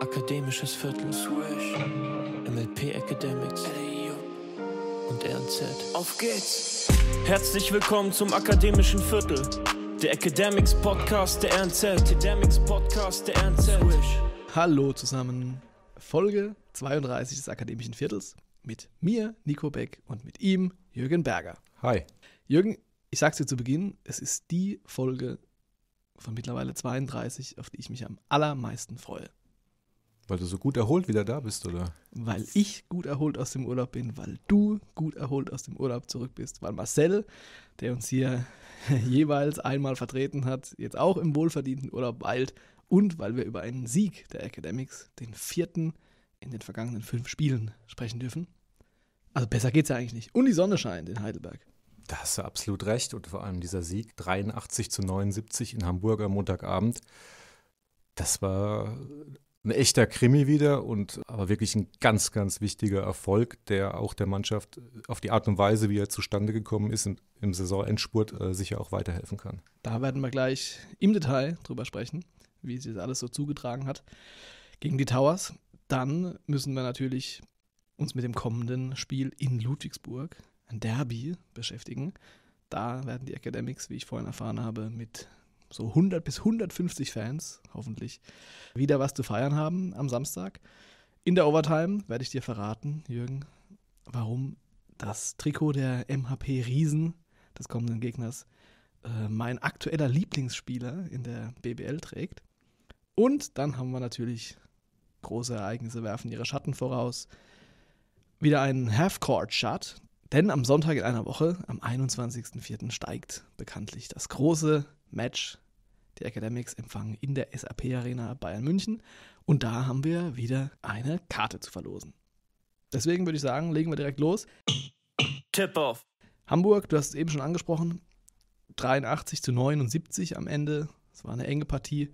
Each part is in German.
Akademisches Viertel, Swish, MLP Academics LAU. und RNZ. Auf geht's! Herzlich willkommen zum Akademischen Viertel, der Academics Podcast der RNZ. Academics Podcast der RNZ. Swish. Hallo zusammen, Folge 32 des Akademischen Viertels mit mir, Nico Beck, und mit ihm, Jürgen Berger. Hi. Jürgen, ich sag's dir zu Beginn, es ist die Folge von mittlerweile 32, auf die ich mich am allermeisten freue. Weil du so gut erholt wieder da bist, oder? Weil ich gut erholt aus dem Urlaub bin, weil du gut erholt aus dem Urlaub zurück bist, weil Marcel, der uns hier jeweils einmal vertreten hat, jetzt auch im wohlverdienten Urlaub weilt und weil wir über einen Sieg der Academics, den vierten in den vergangenen fünf Spielen, sprechen dürfen. Also besser geht's ja eigentlich nicht. Und die Sonne scheint in Heidelberg. Da hast du absolut recht und vor allem dieser Sieg 83 zu 79 in Hamburg am Montagabend. Das war ein echter Krimi wieder und aber wirklich ein ganz, ganz wichtiger Erfolg, der auch der Mannschaft auf die Art und Weise, wie er zustande gekommen ist, im, im Saisonendspurt äh, sicher auch weiterhelfen kann. Da werden wir gleich im Detail drüber sprechen, wie sich das alles so zugetragen hat gegen die Towers. Dann müssen wir natürlich uns mit dem kommenden Spiel in Ludwigsburg, ein Derby, beschäftigen. Da werden die Academics, wie ich vorhin erfahren habe, mit so 100 bis 150 Fans, hoffentlich, wieder was zu feiern haben am Samstag. In der Overtime werde ich dir verraten, Jürgen, warum das Trikot der MHP Riesen des kommenden Gegners äh, mein aktueller Lieblingsspieler in der BBL trägt. Und dann haben wir natürlich große Ereignisse werfen ihre Schatten voraus. Wieder ein Half-Court-Shot, denn am Sonntag in einer Woche, am 21.04., steigt bekanntlich das große Match die Academics empfangen in der SAP Arena Bayern München. Und da haben wir wieder eine Karte zu verlosen. Deswegen würde ich sagen, legen wir direkt los. Tip off. Hamburg, du hast es eben schon angesprochen, 83 zu 79 am Ende. Es war eine enge Partie.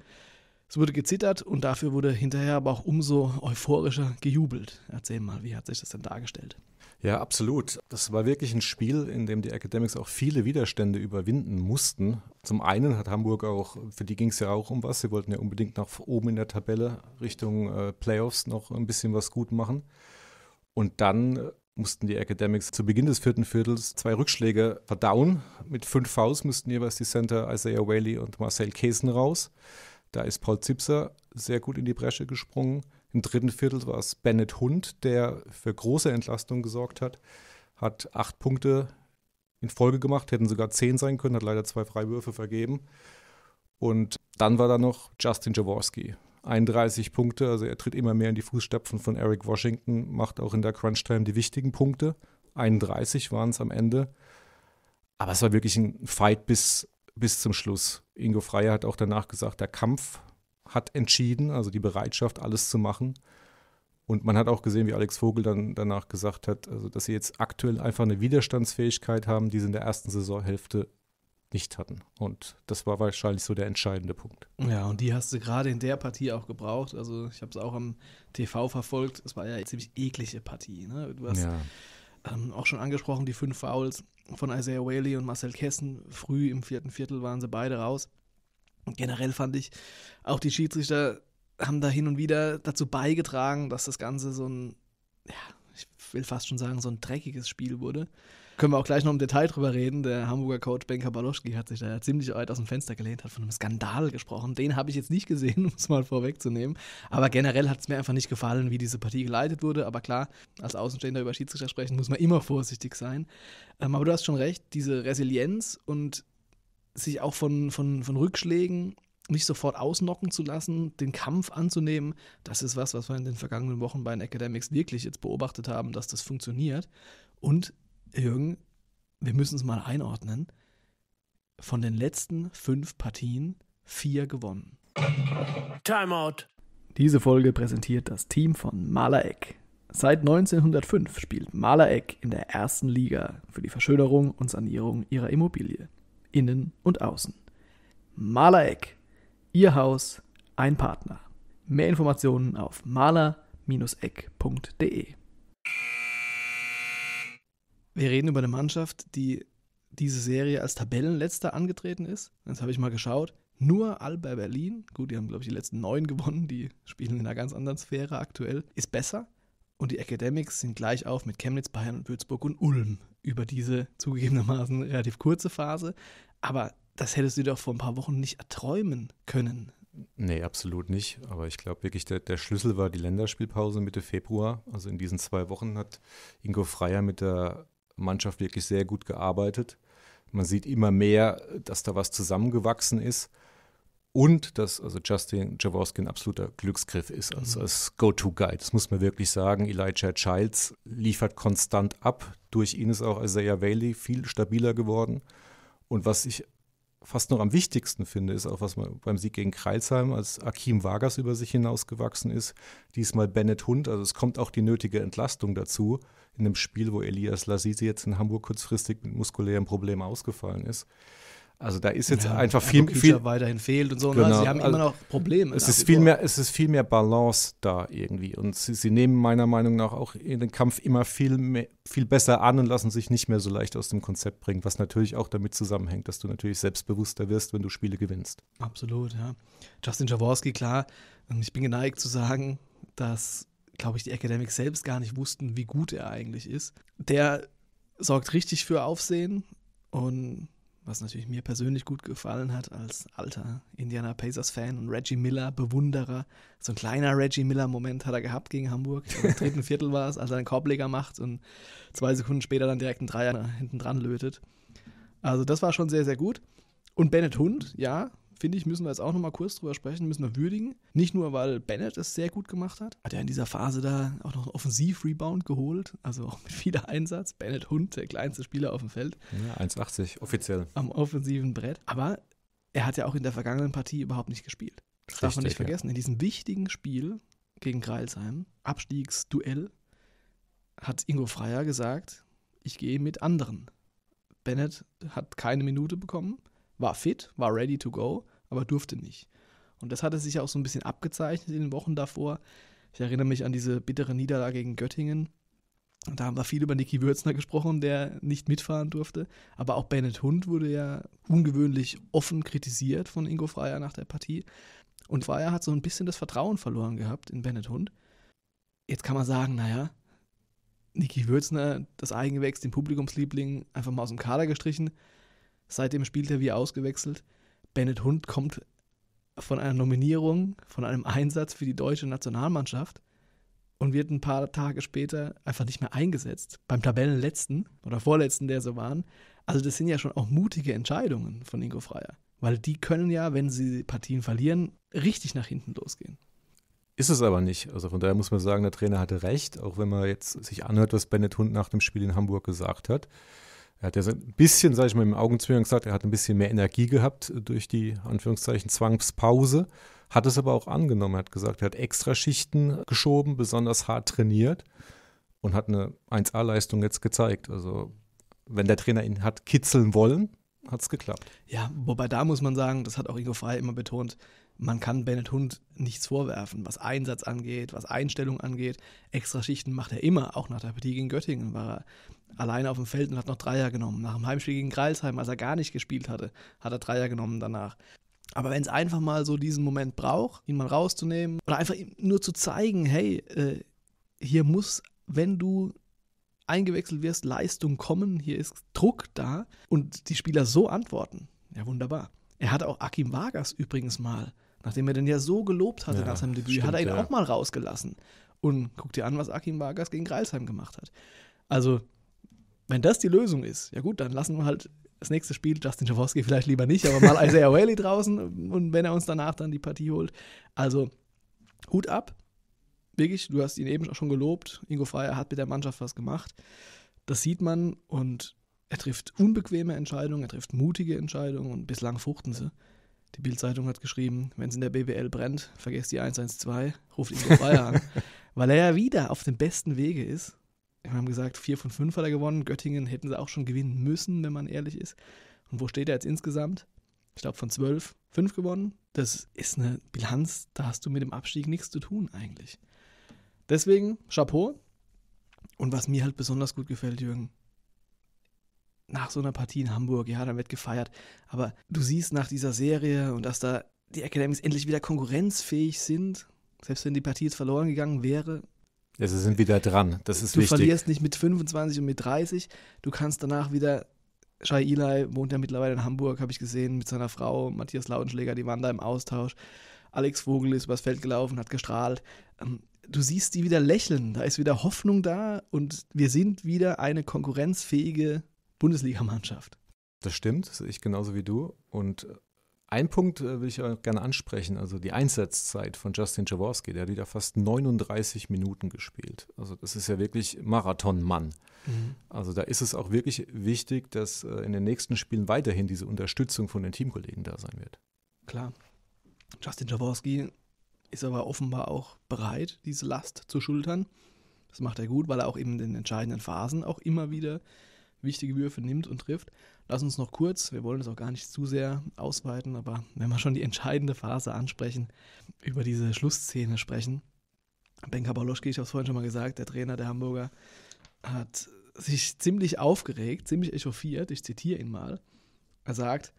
Es wurde gezittert und dafür wurde hinterher aber auch umso euphorischer gejubelt. Erzähl mal, wie hat sich das denn dargestellt? Ja, absolut. Das war wirklich ein Spiel, in dem die Academics auch viele Widerstände überwinden mussten. Zum einen hat Hamburg auch, für die ging es ja auch um was, sie wollten ja unbedingt nach oben in der Tabelle Richtung äh, Playoffs noch ein bisschen was gut machen. Und dann äh, mussten die Academics zu Beginn des vierten Viertels zwei Rückschläge verdauen. Mit fünf Fouls mussten jeweils die Center Isaiah Whaley und Marcel Kesen raus. Da ist Paul Zipser sehr gut in die Bresche gesprungen. Im dritten Viertel war es Bennett Hund, der für große Entlastung gesorgt hat, hat acht Punkte in Folge gemacht, hätten sogar zehn sein können, hat leider zwei Freiwürfe vergeben. Und dann war da noch Justin Jaworski. 31 Punkte, also er tritt immer mehr in die Fußstapfen von Eric Washington, macht auch in der Crunch-Time die wichtigen Punkte. 31 waren es am Ende. Aber es war wirklich ein Fight bis, bis zum Schluss. Ingo Freier hat auch danach gesagt, der Kampf hat entschieden, also die Bereitschaft, alles zu machen. Und man hat auch gesehen, wie Alex Vogel dann danach gesagt hat, also dass sie jetzt aktuell einfach eine Widerstandsfähigkeit haben, die sie in der ersten Saisonhälfte nicht hatten. Und das war wahrscheinlich so der entscheidende Punkt. Ja, und die hast du gerade in der Partie auch gebraucht. Also ich habe es auch am TV verfolgt. Es war ja eine ziemlich eklige Partie. Ne? Du hast ja. ähm, auch schon angesprochen, die fünf Fouls von Isaiah Whaley und Marcel Kessen. Früh im vierten Viertel waren sie beide raus. Und generell fand ich, auch die Schiedsrichter haben da hin und wieder dazu beigetragen, dass das Ganze so ein, ja, ich will fast schon sagen, so ein dreckiges Spiel wurde. Können wir auch gleich noch im Detail drüber reden. Der Hamburger Coach Benka Baloschki hat sich da ziemlich weit aus dem Fenster gelehnt, hat von einem Skandal gesprochen. Den habe ich jetzt nicht gesehen, um es mal vorwegzunehmen. Aber generell hat es mir einfach nicht gefallen, wie diese Partie geleitet wurde. Aber klar, als Außenstehender über Schiedsrichter sprechen muss man immer vorsichtig sein. Ähm, aber du hast schon recht, diese Resilienz und sich auch von, von, von Rückschlägen nicht sofort ausnocken zu lassen, den Kampf anzunehmen, das ist was, was wir in den vergangenen Wochen bei den Academics wirklich jetzt beobachtet haben, dass das funktioniert. Und Jürgen, wir müssen es mal einordnen, von den letzten fünf Partien vier gewonnen. Timeout. Diese Folge präsentiert das Team von Malereck. Seit 1905 spielt Malereck in der ersten Liga für die Verschönerung und Sanierung ihrer Immobilie innen und außen. Malereck, Ihr Haus, ein Partner. Mehr Informationen auf maler-eck.de. Wir reden über eine Mannschaft, die diese Serie als Tabellenletzter angetreten ist. Jetzt habe ich mal geschaut. Nur Alba Berlin, gut, die haben, glaube ich, die letzten neun gewonnen, die spielen in einer ganz anderen Sphäre aktuell, ist besser. Und die Academics sind gleich auf mit Chemnitz, Bayern, Würzburg und Ulm über diese zugegebenermaßen relativ kurze Phase. Aber das hättest du dir doch vor ein paar Wochen nicht erträumen können. Nee, absolut nicht. Aber ich glaube wirklich, der, der, Schlüssel war die Länderspielpause Mitte Februar. Also in diesen zwei Wochen hat Ingo Freier mit der Mannschaft wirklich sehr gut gearbeitet. Man sieht immer mehr, dass da was zusammengewachsen ist und dass also Justin Jaworski ein absoluter Glücksgriff ist als, mhm. als go to guide Das muss man wirklich sagen. Elijah Childs liefert konstant ab. Durch ihn ist auch Isaiah Bailey viel stabiler geworden. Und was ich fast noch am wichtigsten finde, ist auch, was man beim Sieg gegen Kreilsheim, als Akim Vargas über sich hinausgewachsen ist, diesmal Bennett Hund. Also es kommt auch die nötige Entlastung dazu in einem Spiel, wo Elias Lazizi jetzt in Hamburg kurzfristig mit muskulären Problemen ausgefallen ist. Also da ist jetzt ja, einfach viel, viel weiterhin fehlt und so. Ne? Genau. Ne? Sie haben also immer noch Probleme. Es ne? ist viel mehr, es ist viel mehr Balance da irgendwie und sie, sie nehmen meiner Meinung nach auch den Kampf immer viel mehr, viel besser an und lassen sich nicht mehr so leicht aus dem Konzept bringen, was natürlich auch damit zusammenhängt, dass du natürlich selbstbewusster wirst, wenn du Spiele gewinnst. Absolut, ja. Justin Jaworski, klar. Ähm, ich bin geneigt zu sagen, dass glaube ich die Academics selbst gar nicht wussten, wie gut er eigentlich ist. Der sorgt richtig für Aufsehen und was natürlich mir persönlich gut gefallen hat als alter Indiana Pacers-Fan und Reggie Miller-Bewunderer. So ein kleiner Reggie Miller-Moment hat er gehabt gegen Hamburg. Im dritten Viertel war es, als er einen Korbleger macht und zwei Sekunden später dann direkt einen Dreier hinten dran lötet. Also das war schon sehr, sehr gut. Und Bennett Hund, ja, finde ich, müssen wir jetzt auch nochmal kurz drüber sprechen, müssen wir würdigen. Nicht nur, weil Bennett es sehr gut gemacht hat, hat er in dieser Phase da auch noch einen Offensiv-Rebound geholt, also auch mit viel Einsatz. Bennett Hund, der kleinste Spieler auf dem Feld. Ja, 1,80 offiziell. Am offensiven Brett. Aber er hat ja auch in der vergangenen Partie überhaupt nicht gespielt. Das Richtig, darf man nicht vergessen. Ja. In diesem wichtigen Spiel gegen Greilsheim, Abstiegsduell, hat Ingo Freier gesagt, ich gehe mit anderen. Bennett hat keine Minute bekommen war fit, war ready to go, aber durfte nicht. Und das hatte sich auch so ein bisschen abgezeichnet in den Wochen davor. Ich erinnere mich an diese bittere Niederlage gegen Göttingen. da haben wir viel über Niki Würzner gesprochen, der nicht mitfahren durfte. Aber auch Bennett Hund wurde ja ungewöhnlich offen kritisiert von Ingo Freier nach der Partie. Und Freier hat so ein bisschen das Vertrauen verloren gehabt in Bennett Hund. Jetzt kann man sagen, naja, Niki Würzner, das Eigengewächs, den Publikumsliebling, einfach mal aus dem Kader gestrichen. Seitdem spielt er wie ausgewechselt. Bennett Hund kommt von einer Nominierung, von einem Einsatz für die deutsche Nationalmannschaft und wird ein paar Tage später einfach nicht mehr eingesetzt. Beim Tabellenletzten oder Vorletzten, der so waren. Also das sind ja schon auch mutige Entscheidungen von Ingo Freier. Weil die können ja, wenn sie Partien verlieren, richtig nach hinten losgehen. Ist es aber nicht. Also von daher muss man sagen, der Trainer hatte recht, auch wenn man jetzt sich anhört, was Bennett Hund nach dem Spiel in Hamburg gesagt hat. Er hat ja so ein bisschen, sage ich mal, im Augenzwinkern gesagt, er hat ein bisschen mehr Energie gehabt durch die, Anführungszeichen, Zwangspause, hat es aber auch angenommen. Er hat gesagt, er hat extra Schichten geschoben, besonders hart trainiert und hat eine 1A-Leistung jetzt gezeigt. Also, wenn der Trainer ihn hat kitzeln wollen, hat es geklappt. Ja, wobei da muss man sagen, das hat auch Ingo Frey immer betont, man kann Bennett Hund nichts vorwerfen, was Einsatz angeht, was Einstellung angeht. Extra Schichten macht er immer, auch nach der Partie gegen Göttingen war er alleine auf dem Feld und hat noch Dreier genommen. Nach dem Heimspiel gegen Greilsheim, als er gar nicht gespielt hatte, hat er Dreier genommen danach. Aber wenn es einfach mal so diesen Moment braucht, ihn mal rauszunehmen oder einfach nur zu zeigen, hey, äh, hier muss, wenn du eingewechselt wirst, Leistung kommen, hier ist Druck da und die Spieler so antworten. Ja, wunderbar. Er hat auch Akim Vargas übrigens mal nachdem er den ja so gelobt hatte ja, nach seinem Debüt, stimmt, hat er ihn ja. auch mal rausgelassen. Und guck dir an, was Akim Vargas gegen Greilsheim gemacht hat. Also, wenn das die Lösung ist, ja gut, dann lassen wir halt das nächste Spiel, Justin Jaworski vielleicht lieber nicht, aber mal Isaiah Whaley draußen und wenn er uns danach dann die Partie holt. Also, Hut ab. Wirklich, du hast ihn eben auch schon gelobt. Ingo Freier hat mit der Mannschaft was gemacht. Das sieht man und er trifft unbequeme Entscheidungen, er trifft mutige Entscheidungen und bislang fruchten sie. Die Bild-Zeitung hat geschrieben, wenn es in der BBL brennt, vergesst die 112, ruft Ingo Bayer an. Weil er ja wieder auf dem besten Wege ist. Wir haben gesagt, vier von fünf hat er gewonnen. Göttingen hätten sie auch schon gewinnen müssen, wenn man ehrlich ist. Und wo steht er jetzt insgesamt? Ich glaube, von zwölf, fünf gewonnen. Das ist eine Bilanz, da hast du mit dem Abstieg nichts zu tun eigentlich. Deswegen, Chapeau. Und was mir halt besonders gut gefällt, Jürgen, nach so einer Partie in Hamburg, ja, dann wird gefeiert. Aber du siehst nach dieser Serie und dass da die Academics endlich wieder konkurrenzfähig sind, selbst wenn die Partie jetzt verloren gegangen wäre. Ja, sie sind wieder dran. Das ist du wichtig. Du verlierst nicht mit 25 und mit 30. Du kannst danach wieder. Shai Eli wohnt ja mittlerweile in Hamburg, habe ich gesehen, mit seiner Frau. Matthias Lautenschläger, die waren da im Austausch. Alex Vogel ist übers Feld gelaufen, hat gestrahlt. Ähm, du siehst die wieder lächeln. Da ist wieder Hoffnung da und wir sind wieder eine konkurrenzfähige Bundesligamannschaft. Das stimmt, das ich genauso wie du. Und äh, ein Punkt äh, will ich auch gerne ansprechen, also die Einsatzzeit von Justin Jaworski. Der hat wieder fast 39 Minuten gespielt. Also das ist ja wirklich Marathonmann. Mhm. Also da ist es auch wirklich wichtig, dass äh, in den nächsten Spielen weiterhin diese Unterstützung von den Teamkollegen da sein wird. Klar. Justin Jaworski ist aber offenbar auch bereit, diese Last zu schultern. Das macht er gut, weil er auch eben in den entscheidenden Phasen auch immer wieder wichtige Würfe nimmt und trifft. Lass uns noch kurz, wir wollen es auch gar nicht zu sehr ausweiten, aber wenn wir schon die entscheidende Phase ansprechen, über diese Schlussszene sprechen. Ben Baloschki, ich habe es vorhin schon mal gesagt, der Trainer der Hamburger, hat sich ziemlich aufgeregt, ziemlich echauffiert. Ich zitiere ihn mal. Er sagt,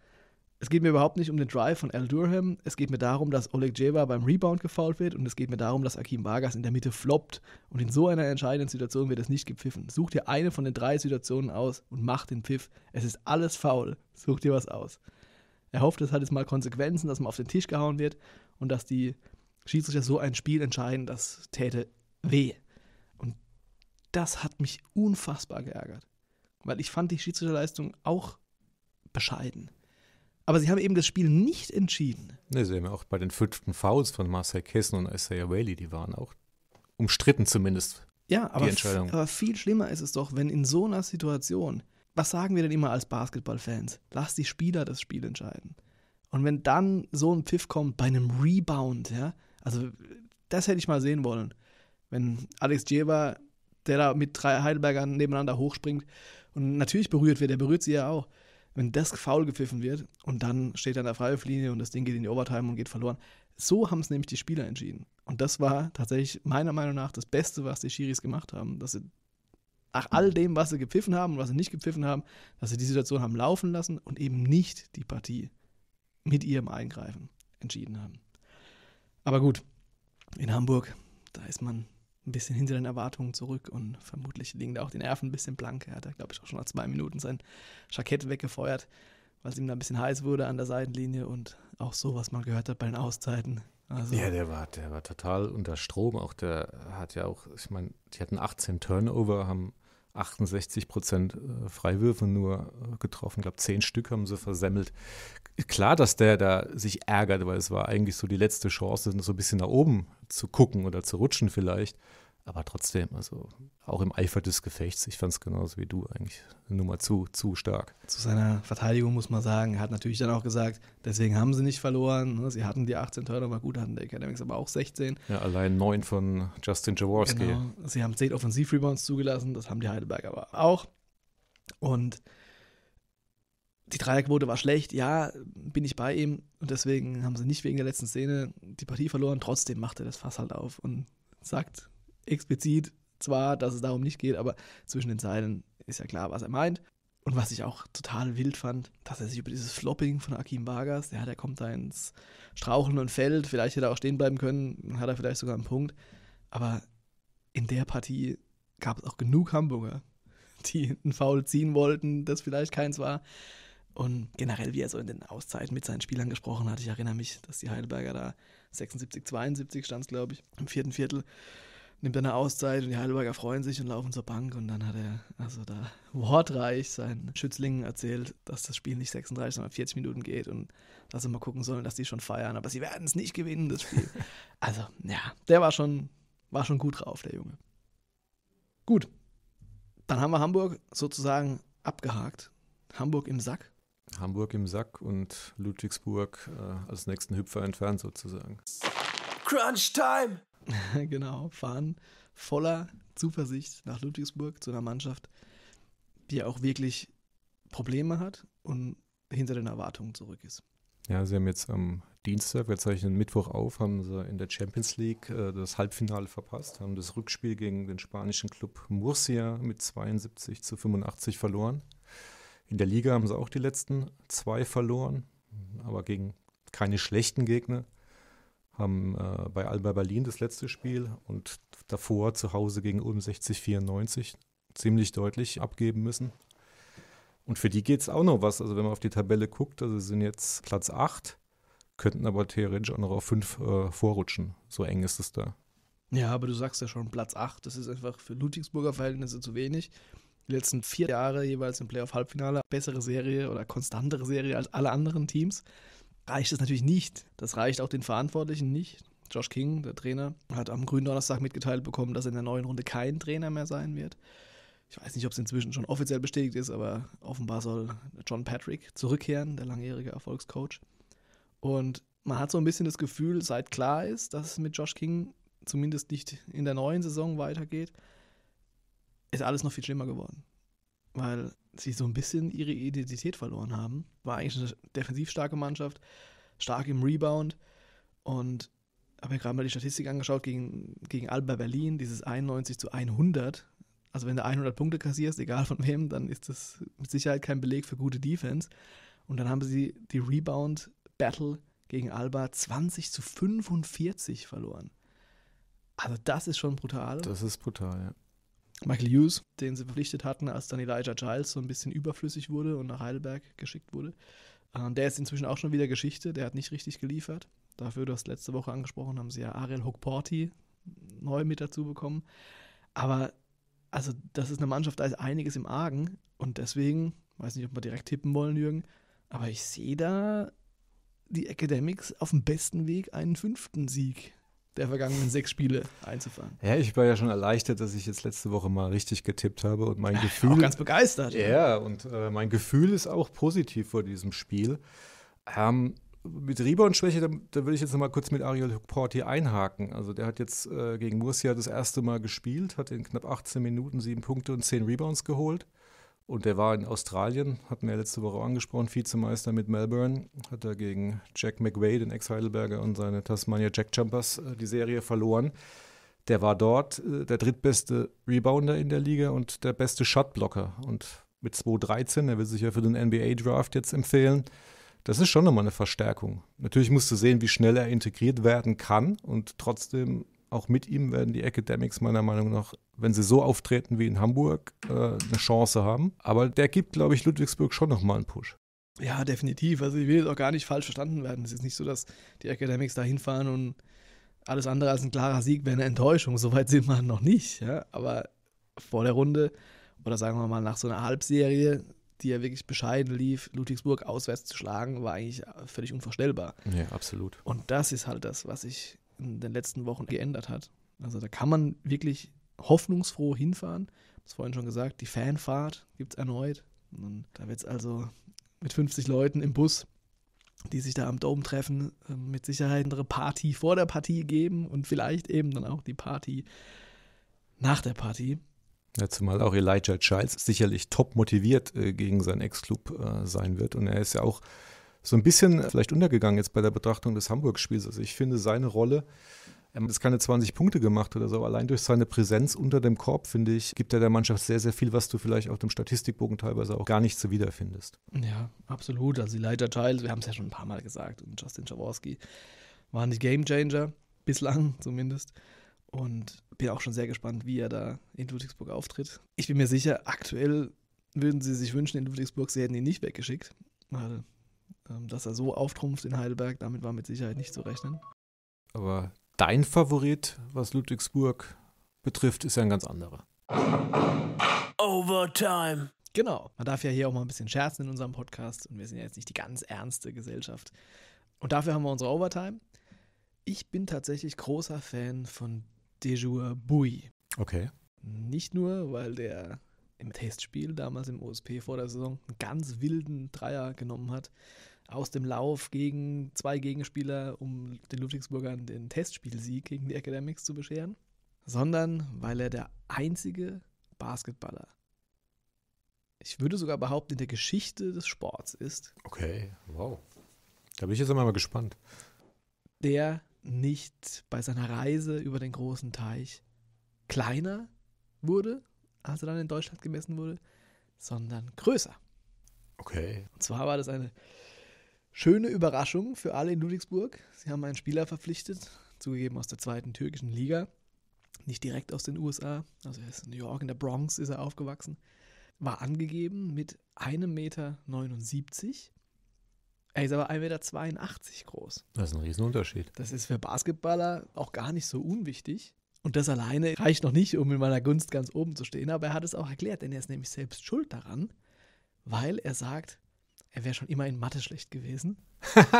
es geht mir überhaupt nicht um den Drive von Al Durham. Es geht mir darum, dass Oleg Jeva beim Rebound gefoult wird und es geht mir darum, dass Akim Vargas in der Mitte floppt. Und in so einer entscheidenden Situation wird es nicht gepfiffen. Such dir eine von den drei Situationen aus und mach den Pfiff. Es ist alles faul. Such dir was aus. Er hofft, es hat jetzt mal Konsequenzen, dass man auf den Tisch gehauen wird und dass die Schiedsrichter so ein Spiel entscheiden, das täte weh. Und das hat mich unfassbar geärgert. Weil ich fand die Schiedsrichterleistung auch bescheiden. Aber sie haben eben das Spiel nicht entschieden. Ne, sie haben ja auch bei den fünften Fouls von Marcel Kessen und Isaiah Whaley, die waren auch umstritten zumindest. Ja, aber, aber viel schlimmer ist es doch, wenn in so einer Situation, was sagen wir denn immer als Basketballfans? Lass die Spieler das Spiel entscheiden. Und wenn dann so ein Pfiff kommt bei einem Rebound, ja, also das hätte ich mal sehen wollen. Wenn Alex Jeber, der da mit drei Heidelbergern nebeneinander hochspringt und natürlich berührt wird, der berührt sie ja auch wenn das faul gepfiffen wird und dann steht er an der Freiwurflinie und das Ding geht in die Overtime und geht verloren. So haben es nämlich die Spieler entschieden. Und das war tatsächlich meiner Meinung nach das Beste, was die Schiris gemacht haben, dass sie nach all dem, was sie gepfiffen haben und was sie nicht gepfiffen haben, dass sie die Situation haben laufen lassen und eben nicht die Partie mit ihrem Eingreifen entschieden haben. Aber gut, in Hamburg, da ist man ein bisschen hinter den Erwartungen zurück und vermutlich liegen da auch die Nerven ein bisschen blank. Er hat da, glaube ich, auch schon nach zwei Minuten sein Jackett weggefeuert, weil es ihm da ein bisschen heiß wurde an der Seitenlinie und auch so, was man gehört hat bei den Auszeiten. Also ja, der war, der war total unter Strom. Auch der hat ja auch, ich meine, die hatten 18 Turnover, haben 68 Prozent äh, Freiwürfe nur äh, getroffen, ich glaube zehn Stück haben sie versemmelt. Klar, dass der da sich ärgert, weil es war eigentlich so die letzte Chance, so ein bisschen nach oben zu gucken oder zu rutschen vielleicht. Aber trotzdem, also auch im Eifer des Gefechts, ich fand es genauso wie du eigentlich nur mal zu, zu stark. Zu seiner Verteidigung muss man sagen, er hat natürlich dann auch gesagt, deswegen haben sie nicht verloren. Ne? Sie hatten die 18 war gut hatten die Academics aber auch 16. Ja, allein neun von Justin Jaworski. Genau. Sie haben zehn Offensiv-Rebounds zugelassen, das haben die Heidelberger aber auch. Und die Dreierquote war schlecht, ja, bin ich bei ihm. Und deswegen haben sie nicht wegen der letzten Szene die Partie verloren. Trotzdem macht er das Fass halt auf und sagt, explizit zwar, dass es darum nicht geht, aber zwischen den Zeilen ist ja klar, was er meint. Und was ich auch total wild fand, dass er sich über dieses Flopping von Akim Vargas, ja, der kommt da ins Straucheln und fällt, vielleicht hätte er auch stehen bleiben können, hat er vielleicht sogar einen Punkt. Aber in der Partie gab es auch genug Hamburger, die einen Foul ziehen wollten, das vielleicht keins war. Und generell, wie er so in den Auszeiten mit seinen Spielern gesprochen hat, ich erinnere mich, dass die Heidelberger da 76, 72 stand, glaube ich, im vierten Viertel nimmt eine Auszeit und die Heidelberger freuen sich und laufen zur Bank und dann hat er also da wortreich seinen Schützlingen erzählt, dass das Spiel nicht 36, sondern 40 Minuten geht und dass sie mal gucken sollen, dass die schon feiern, aber sie werden es nicht gewinnen, das Spiel. also, ja, der war schon, war schon gut drauf, der Junge. Gut, dann haben wir Hamburg sozusagen abgehakt. Hamburg im Sack. Hamburg im Sack und Ludwigsburg äh, als nächsten Hüpfer entfernt sozusagen. Crunch Time! genau, fahren voller Zuversicht nach Ludwigsburg zu einer Mannschaft, die auch wirklich Probleme hat und hinter den Erwartungen zurück ist. Ja, sie haben jetzt am Dienstag, wir zeichnen Mittwoch auf, haben sie in der Champions League äh, das Halbfinale verpasst, haben das Rückspiel gegen den spanischen Club Murcia mit 72 zu 85 verloren. In der Liga haben sie auch die letzten zwei verloren, aber gegen keine schlechten Gegner haben äh, bei Alba Berlin das letzte Spiel und davor zu Hause gegen Ulm 60-94 ziemlich deutlich abgeben müssen. Und für die geht es auch noch was. Also wenn man auf die Tabelle guckt, also sie sind jetzt Platz 8, könnten aber theoretisch auch noch auf 5 äh, vorrutschen. So eng ist es da. Ja, aber du sagst ja schon, Platz 8, das ist einfach für Ludwigsburger Verhältnisse zu wenig. Die letzten vier Jahre jeweils im Playoff-Halbfinale, bessere Serie oder konstantere Serie als alle anderen Teams reicht es natürlich nicht. Das reicht auch den Verantwortlichen nicht. Josh King, der Trainer, hat am grünen Donnerstag mitgeteilt bekommen, dass er in der neuen Runde kein Trainer mehr sein wird. Ich weiß nicht, ob es inzwischen schon offiziell bestätigt ist, aber offenbar soll John Patrick zurückkehren, der langjährige Erfolgscoach. Und man hat so ein bisschen das Gefühl, seit klar ist, dass es mit Josh King zumindest nicht in der neuen Saison weitergeht, ist alles noch viel schlimmer geworden. Weil sie so ein bisschen ihre Identität verloren haben. War eigentlich eine defensiv starke Mannschaft, stark im Rebound und habe mir gerade mal die Statistik angeschaut gegen, gegen Alba Berlin, dieses 91 zu 100. Also wenn du 100 Punkte kassierst, egal von wem, dann ist das mit Sicherheit kein Beleg für gute Defense. Und dann haben sie die Rebound-Battle gegen Alba 20 zu 45 verloren. Also das ist schon brutal. Das ist brutal, ja. Michael Hughes, den sie verpflichtet hatten, als dann Elijah Giles so ein bisschen überflüssig wurde und nach Heidelberg geschickt wurde. Ähm, der ist inzwischen auch schon wieder Geschichte, der hat nicht richtig geliefert. Dafür, du hast letzte Woche angesprochen, haben sie ja Ariel Hockporti neu mit dazu bekommen. Aber also, das ist eine Mannschaft, da ist einiges im Argen und deswegen, weiß nicht, ob wir direkt tippen wollen, Jürgen, aber ich sehe da die Academics auf dem besten Weg, einen fünften Sieg der vergangenen sechs Spiele einzufahren. Ja, ich war ja schon erleichtert, dass ich jetzt letzte Woche mal richtig getippt habe und mein Gefühl. auch ganz begeistert. Ja, ja. und äh, mein Gefühl ist auch positiv vor diesem Spiel. Ähm, mit Rebound-Schwäche, da, da würde ich jetzt noch mal kurz mit Ariel Porti einhaken. Also der hat jetzt äh, gegen Murcia das erste Mal gespielt, hat in knapp 18 Minuten sieben Punkte und zehn Rebounds geholt. Und der war in Australien, hatten wir letzte Woche angesprochen, Vizemeister mit Melbourne, hat er gegen Jack McWade, den Ex-Heidelberger und seine Tasmania Jack Jumpers äh, die Serie verloren. Der war dort äh, der drittbeste Rebounder in der Liga und der beste Shotblocker. Und mit 2,13, er will sich ja für den NBA-Draft jetzt empfehlen, das ist schon nochmal eine Verstärkung. Natürlich musst du sehen, wie schnell er integriert werden kann und trotzdem auch mit ihm werden die Academics meiner Meinung nach, wenn sie so auftreten wie in Hamburg, äh, eine Chance haben. Aber der gibt, glaube ich, Ludwigsburg schon nochmal einen Push. Ja, definitiv. Also ich will jetzt auch gar nicht falsch verstanden werden. Es ist nicht so, dass die Academics da hinfahren und alles andere als ein klarer Sieg wäre eine Enttäuschung. Soweit sind wir noch nicht. Ja? Aber vor der Runde oder sagen wir mal nach so einer Halbserie, die ja wirklich bescheiden lief, Ludwigsburg auswärts zu schlagen, war eigentlich völlig unvorstellbar. Ja, absolut. Und das ist halt das, was ich in den letzten Wochen geändert hat. Also da kann man wirklich hoffnungsfroh hinfahren. Das vorhin schon gesagt, die Fanfahrt gibt es erneut. Und da wird es also mit 50 Leuten im Bus, die sich da am Dom treffen, ähm, mit Sicherheit eine Party vor der Partie geben und vielleicht eben dann auch die Party nach der Partie. Ja, zumal auch Elijah Childs sicherlich top motiviert äh, gegen seinen Ex-Club äh, sein wird. Und er ist ja auch so ein bisschen vielleicht untergegangen jetzt bei der Betrachtung des Hamburg-Spiels. Also ich finde seine Rolle, er hat jetzt keine 20 Punkte gemacht oder so, aber allein durch seine Präsenz unter dem Korb, finde ich, gibt er der Mannschaft sehr, sehr viel, was du vielleicht auf dem Statistikbogen teilweise auch gar nicht so wiederfindest. Ja, absolut. Also die Leiterteile, wir haben es ja schon ein paar Mal gesagt, und Justin Jaworski waren die Game Changer, bislang zumindest. Und bin auch schon sehr gespannt, wie er da in Ludwigsburg auftritt. Ich bin mir sicher, aktuell würden sie sich wünschen, in Ludwigsburg, sie hätten ihn nicht weggeschickt. Ähm, dass er so auftrumpft in Heidelberg, damit war mit Sicherheit nicht zu rechnen. Aber dein Favorit, was Ludwigsburg betrifft, ist ja ein ganz anderer. Overtime. Genau, man darf ja hier auch mal ein bisschen scherzen in unserem Podcast und wir sind ja jetzt nicht die ganz ernste Gesellschaft. Und dafür haben wir unsere Overtime. Ich bin tatsächlich großer Fan von Dejure Bui. Okay. Nicht nur, weil der im Testspiel damals im OSP vor der Saison einen ganz wilden Dreier genommen hat, aus dem Lauf gegen zwei Gegenspieler, um den Ludwigsburgern den Testspielsieg gegen die Academics zu bescheren, sondern weil er der einzige Basketballer, ich würde sogar behaupten, in der Geschichte des Sports ist. Okay, wow. Da bin ich jetzt einmal mal gespannt. Der nicht bei seiner Reise über den großen Teich kleiner wurde, als er dann in Deutschland gemessen wurde, sondern größer. Okay. Und zwar war das eine Schöne Überraschung für alle in Ludwigsburg. Sie haben einen Spieler verpflichtet, zugegeben aus der zweiten türkischen Liga, nicht direkt aus den USA. Also er ist in New York, in der Bronx ist er aufgewachsen. War angegeben mit 1,79 Meter. Er ist aber 1,82 Meter groß. Das ist ein Riesenunterschied. Das ist für Basketballer auch gar nicht so unwichtig. Und das alleine reicht noch nicht, um in meiner Gunst ganz oben zu stehen. Aber er hat es auch erklärt, denn er ist nämlich selbst schuld daran, weil er sagt, er wäre schon immer in Mathe schlecht gewesen.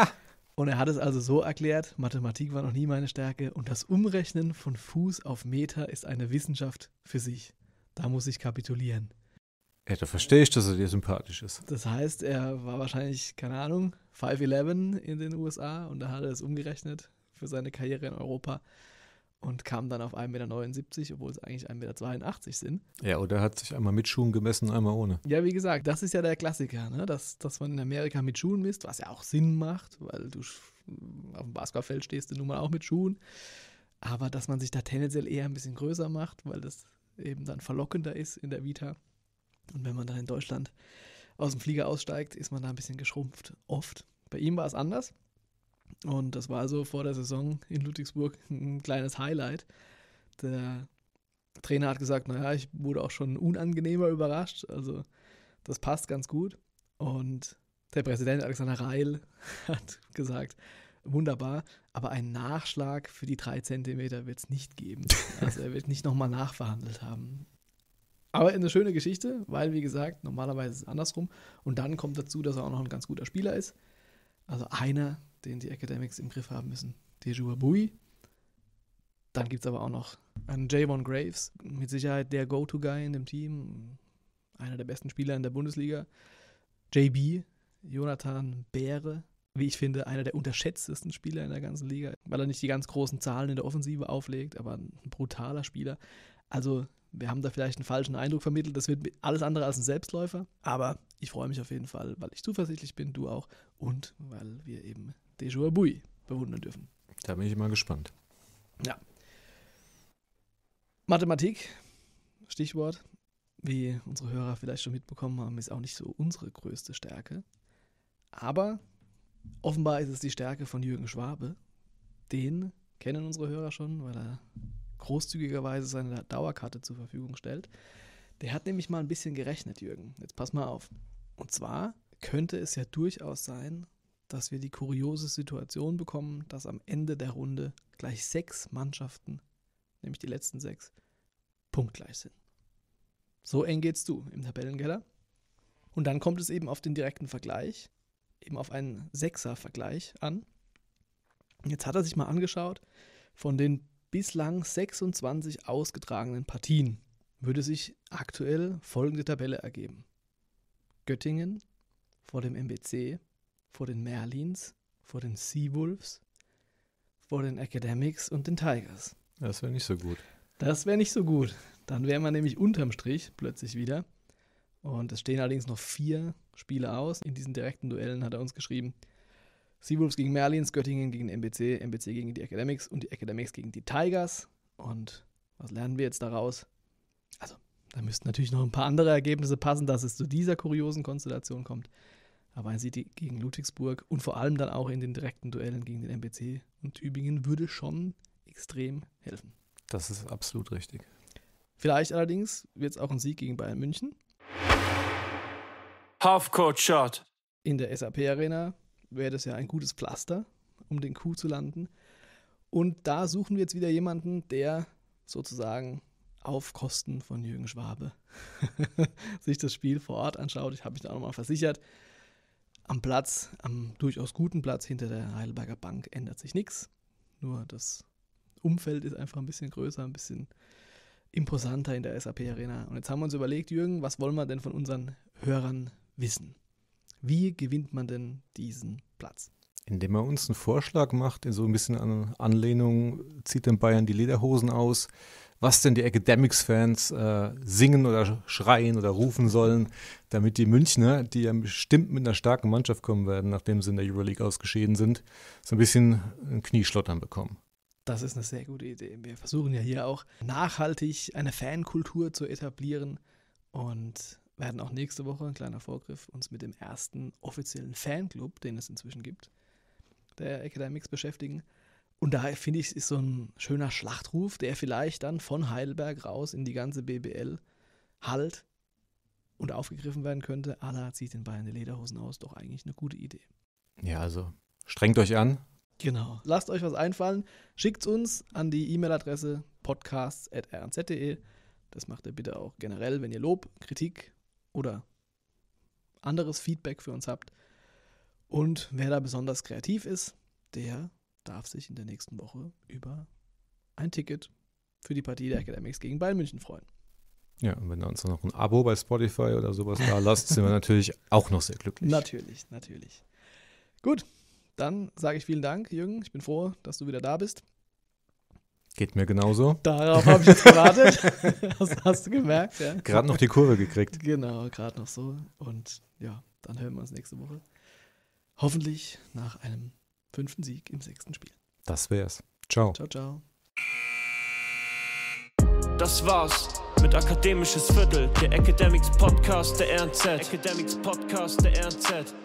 und er hat es also so erklärt, Mathematik war noch nie meine Stärke und das Umrechnen von Fuß auf Meter ist eine Wissenschaft für sich. Da muss ich kapitulieren. Ja, da verstehe ich, dass er dir sympathisch ist. Das heißt, er war wahrscheinlich, keine Ahnung, 5'11 in den USA und da hat er es umgerechnet für seine Karriere in Europa und kam dann auf 1,79 Meter, obwohl es eigentlich 1,82 Meter sind. Ja, oder hat sich einmal mit Schuhen gemessen, einmal ohne. Ja, wie gesagt, das ist ja der Klassiker, ne? dass, dass man in Amerika mit Schuhen misst, was ja auch Sinn macht, weil du auf dem Basketballfeld stehst du nun mal auch mit Schuhen. Aber dass man sich da tendenziell eher ein bisschen größer macht, weil das eben dann verlockender ist in der Vita. Und wenn man dann in Deutschland aus dem Flieger aussteigt, ist man da ein bisschen geschrumpft. Oft. Bei ihm war es anders. Und das war also vor der Saison in Ludwigsburg ein kleines Highlight. Der Trainer hat gesagt, naja, ich wurde auch schon unangenehmer überrascht. Also das passt ganz gut. Und der Präsident Alexander Reil hat gesagt, wunderbar, aber einen Nachschlag für die drei Zentimeter wird es nicht geben. Also er wird nicht nochmal nachverhandelt haben. Aber eine schöne Geschichte, weil wie gesagt, normalerweise ist es andersrum. Und dann kommt dazu, dass er auch noch ein ganz guter Spieler ist. Also einer den die Academics im Griff haben müssen. Dejua Bui. Dann gibt es aber auch noch einen Javon Graves, mit Sicherheit der Go-To-Guy in dem Team, einer der besten Spieler in der Bundesliga. JB, Jonathan Bäre, wie ich finde, einer der unterschätztesten Spieler in der ganzen Liga, weil er nicht die ganz großen Zahlen in der Offensive auflegt, aber ein brutaler Spieler. Also, wir haben da vielleicht einen falschen Eindruck vermittelt. Das wird alles andere als ein Selbstläufer. Aber ich freue mich auf jeden Fall, weil ich zuversichtlich bin, du auch und weil wir eben Dejua Bui bewundern dürfen. Da bin ich mal gespannt. Ja. Mathematik, Stichwort, wie unsere Hörer vielleicht schon mitbekommen haben, ist auch nicht so unsere größte Stärke. Aber offenbar ist es die Stärke von Jürgen Schwabe. Den kennen unsere Hörer schon, weil er großzügigerweise seine Dauerkarte zur Verfügung stellt. Der hat nämlich mal ein bisschen gerechnet, Jürgen. Jetzt pass mal auf. Und zwar könnte es ja durchaus sein, dass wir die kuriose Situation bekommen, dass am Ende der Runde gleich sechs Mannschaften, nämlich die letzten sechs, punktgleich sind. So eng geht's du im Tabellenkeller. Und dann kommt es eben auf den direkten Vergleich, eben auf einen Sechser-Vergleich an. Jetzt hat er sich mal angeschaut, von den bislang 26 ausgetragenen Partien würde sich aktuell folgende Tabelle ergeben. Göttingen vor dem MBC vor den Merlins, vor den Seawolves, vor den Academics und den Tigers. Das wäre nicht so gut. Das wäre nicht so gut. Dann wäre man nämlich unterm Strich plötzlich wieder. Und es stehen allerdings noch vier Spiele aus. In diesen direkten Duellen hat er uns geschrieben. Seawolves gegen Merlins, Göttingen gegen MBC, MBC gegen die Academics und die Academics gegen die Tigers. Und was lernen wir jetzt daraus? Also, da müssten natürlich noch ein paar andere Ergebnisse passen, dass es zu dieser kuriosen Konstellation kommt. Aber ein Sieg gegen Ludwigsburg und vor allem dann auch in den direkten Duellen gegen den MBC und Tübingen würde schon extrem helfen. Das ist absolut richtig. Vielleicht allerdings wird es auch ein Sieg gegen Bayern München. Half-Court-Shot. In der SAP-Arena wäre das ja ein gutes Pflaster, um den Coup zu landen. Und da suchen wir jetzt wieder jemanden, der sozusagen auf Kosten von Jürgen Schwabe sich das Spiel vor Ort anschaut. Ich habe mich da auch nochmal versichert. Am Platz, am durchaus guten Platz hinter der Heidelberger Bank ändert sich nichts. Nur das Umfeld ist einfach ein bisschen größer, ein bisschen imposanter in der SAP Arena. Und jetzt haben wir uns überlegt, Jürgen, was wollen wir denn von unseren Hörern wissen? Wie gewinnt man denn diesen Platz? Indem man uns einen Vorschlag macht, in so ein bisschen an Anlehnung, zieht den Bayern die Lederhosen aus, was denn die Academics-Fans äh, singen oder schreien oder rufen sollen, damit die Münchner, die ja bestimmt mit einer starken Mannschaft kommen werden, nachdem sie in der Euroleague ausgeschieden sind, so ein bisschen ein Knieschlottern bekommen. Das ist eine sehr gute Idee. Wir versuchen ja hier auch nachhaltig eine Fankultur zu etablieren und werden auch nächste Woche, ein kleiner Vorgriff, uns mit dem ersten offiziellen Fanclub, den es inzwischen gibt, der Academics beschäftigen. Und daher finde ich, es ist so ein schöner Schlachtruf, der vielleicht dann von Heidelberg raus in die ganze BBL halt und aufgegriffen werden könnte. Allah zieht den Bayern die Lederhosen aus, doch eigentlich eine gute Idee. Ja, also strengt euch an. Genau. Lasst euch was einfallen. Schickt uns an die E-Mail-Adresse podcasts.rnz.de. Das macht ihr bitte auch generell, wenn ihr Lob, Kritik oder anderes Feedback für uns habt. Und wer da besonders kreativ ist, der darf sich in der nächsten Woche über ein Ticket für die Partie der Academics gegen Bayern München freuen. Ja, und wenn ihr uns noch ein Abo bei Spotify oder sowas da lasst, sind wir natürlich auch noch sehr glücklich. Natürlich, natürlich. Gut, dann sage ich vielen Dank, Jürgen. Ich bin froh, dass du wieder da bist. Geht mir genauso. Darauf habe ich jetzt gewartet. das hast du gemerkt, ja. Gerade noch die Kurve gekriegt. Genau, gerade noch so. Und ja, dann hören wir uns nächste Woche. Hoffentlich nach einem fünften Sieg im sechsten Spiel. Das wär's. Ciao. Ciao, ciao. Das war's mit Akademisches Viertel, der Academics Podcast der RNZ. Academics Podcast der RNZ.